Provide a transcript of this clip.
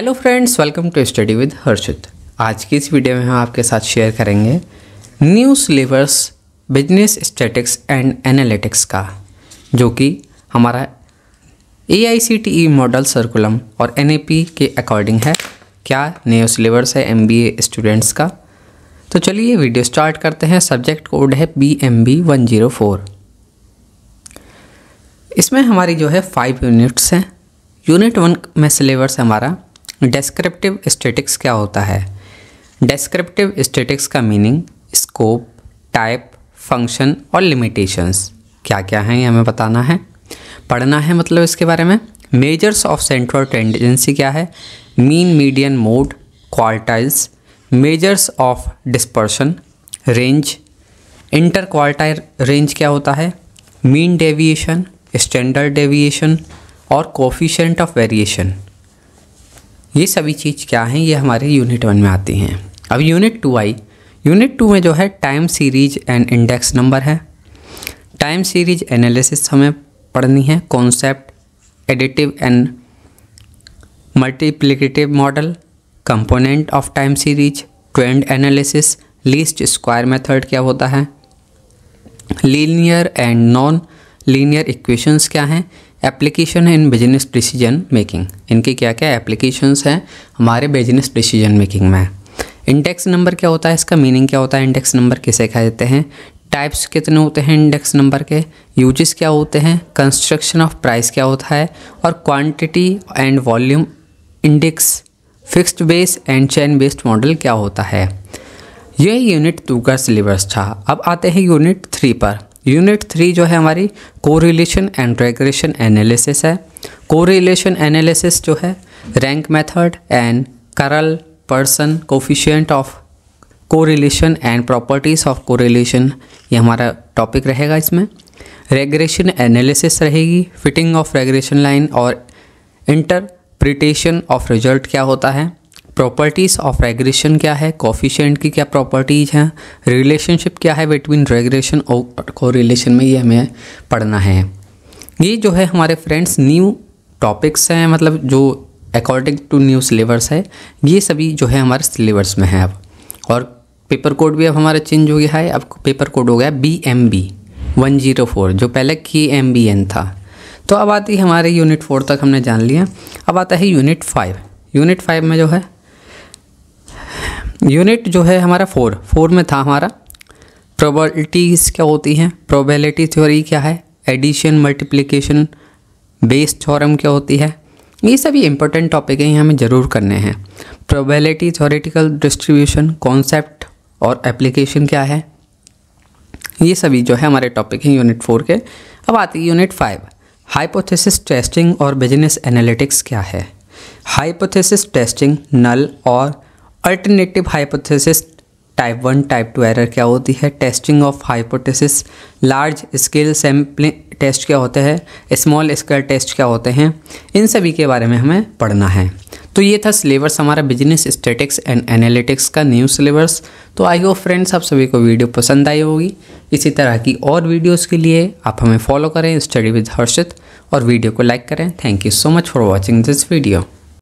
hello friends welcome to study with Harshit आज की इस वीडियो में हम आपके साथ शेयर करेंगे new syllabus business statics and analytics का जो कि हमारा ए मॉडल सर्कुलम और एन के अकॉर्डिंग है क्या न्यू सिलेबस है एम स्टूडेंट्स का तो चलिए वीडियो स्टार्ट करते हैं सब्जेक्ट कोड है B M B one zero four इसमें हमारी जो है फाइव यूनिट्स हैं यूनिट वन में सिलेबस हमारा डेस्क्रिप्टिव स्टेटिक्स क्या होता है डेस्क्रिप्टिव स्टेटिक्स का मीनिंग स्कोप टाइप फंक्शन और लिमिटेशंस क्या क्या हैं ये हमें बताना है पढ़ना है मतलब इसके बारे में मेजर्स ऑफ सेंट्रल टेंडेंसी क्या है mean median mode quartiles measures of dispersion range inter quartile range क्या होता है मीन डेविएशन स्टैंडर्ड डेविएशन और कोफिशेंट ऑफ वेरिएशन ये सभी चीज़ क्या हैं ये हमारे यूनिट वन में आती हैं अब unit two I unit two में जो है time series and index number है टाइम सीरीज एनालिसिस हमें पढ़नी है concept additive and multiplicative model component of time series trend analysis least square method क्या होता है linear and non linear equations क्या हैं application in business decision making इनके क्या क्या एप्लीकेशंस हैं हमारे बिजनेस डिसीजन मेकिंग में इंडेक्स नंबर क्या होता है इसका मीनिंग क्या होता है इंडेक्स नंबर किसे देते हैं टाइप्स कितने होते हैं इंडेक्स नंबर के यूजेस क्या होते हैं कंस्ट्रक्शन ऑफ प्राइस क्या होता है और quantity and volume index fixed base and chain based model क्या होता है यह यूनिट टू का सिलेबस था अब आते हैं यूनिट थ्री पर यूनिट थ्री जो है हमारी कोरिलेशन एंड रेग्रेशन एनालिसिस है कोरिलेशन एनालिसिस जो है rank method and Karl Pearson coefficient of correlation and properties of correlation ये हमारा टॉपिक रहेगा इसमें रेग्रेशन एनालिसिस रहेगी फिटिंग ऑफ रेग्रेशन लाइन और इंटरप्रिटेशन ऑफ रिजल्ट क्या होता है प्रॉपर्टीज़ ऑफ रेग्रेशन क्या है कॉफिशेंट की क्या प्रॉपर्टीज़ हैं रिलेशनशिप क्या है बिटवीन रेग्रेशन और कोरिलेशन में ये हमें पढ़ना है ये जो है हमारे फ्रेंड्स न्यू टॉपिक्स हैं मतलब जो अकॉर्डिंग टू न्यू सिलेबस है ये सभी जो है हमारे सिलेबस में है अब और पेपर कोड भी अब हमारा चेंज हो गया है अब पेपर कोड हो गया B M B one zero four जो पहले के एम बी एन था तो अब आती है हमारे यूनिट फोर तक हमने जान लिया अब आता है यूनिट फाइव यूनिट फाइव में जो है यूनिट जो है हमारा फोर फोर में था हमारा प्रोबलिटीज़ क्या होती हैं प्रोबेलिटी थ्योरी क्या है एडिशन मल्टीप्लिकेशन बेस थ्योरम क्या होती है ये सभी इंपॉर्टेंट टॉपिक हैं हमें ज़रूर करने हैं प्रोबेलिटी थ्योरेटिकल डिस्ट्रीब्यूशन कॉन्सेप्ट और एप्लीकेशन क्या है ये सभी जो है हमारे टॉपिक हैं यूनिट फोर के अब आती है यूनिट फाइव हाइपोथेसिस टेस्टिंग और बिजनेस एनालिटिक्स क्या है हाइपोथेसिस टेस्टिंग नल और alternative hypothesis type one type two error क्या होती है testing of hypothesis large scale sampling test क्या होते हैं स्मॉल स्केल टेस्ट क्या होते हैं इन सभी के बारे में हमें पढ़ना है तो ये था सिलेबस हमारा बिजनेस स्टेटिक्स एंड एनालिटिक्स का न्यू सिलेबस तो आई होप फ्रेंड्स आप सभी को वीडियो पसंद आई होगी इसी तरह की और वीडियोस के लिए आप हमें फॉलो करें स्टडी विद हर्षित और वीडियो को लाइक करें thank you so much for watching this video